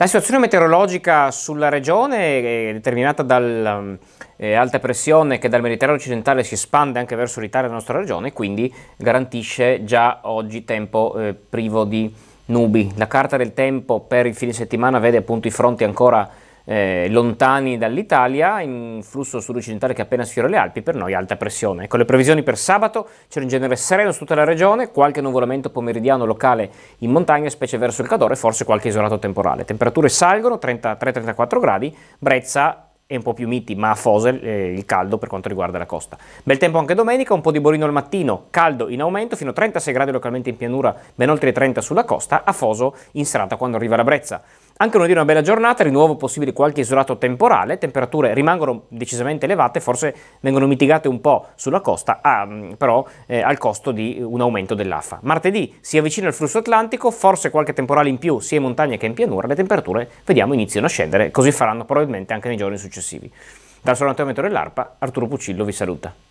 La situazione meteorologica sulla regione è determinata dall'alta ehm, eh, pressione che dal Mediterraneo occidentale si espande anche verso l'Italia e la nostra regione, quindi garantisce già oggi tempo eh, privo di nubi. La carta del tempo per il fine settimana vede appunto i fronti ancora eh, lontani dall'Italia, in flusso sud-occidentale che appena sfiora le Alpi, per noi alta pressione. Con ecco, le previsioni per sabato c'è un genere sereno su tutta la regione, qualche nuvolamento pomeridiano locale in montagna, specie verso il Cadore, forse qualche isolato temporale. Temperature salgono, 33-34 gradi, Brezza è un po' più miti, ma a Fosel eh, il caldo per quanto riguarda la costa. Bel tempo anche domenica, un po' di borino al mattino, caldo in aumento, fino a 36 gradi localmente in pianura, ben oltre i 30 sulla costa, a Foso in serata quando arriva la brezza. Anche lunedì è una bella giornata, di nuovo possibile qualche isolato temporale, temperature rimangono decisamente elevate, forse vengono mitigate un po' sulla costa, ah, mm, però eh, al costo di un aumento dell'affa. Martedì si avvicina il flusso atlantico, forse qualche temporale in più sia in montagna che in pianura, le temperature vediamo iniziano a scendere, così faranno probabilmente anche nei giorni successivi. Dal Solatometeo dell'ARPA, Arturo Puccillo vi saluta.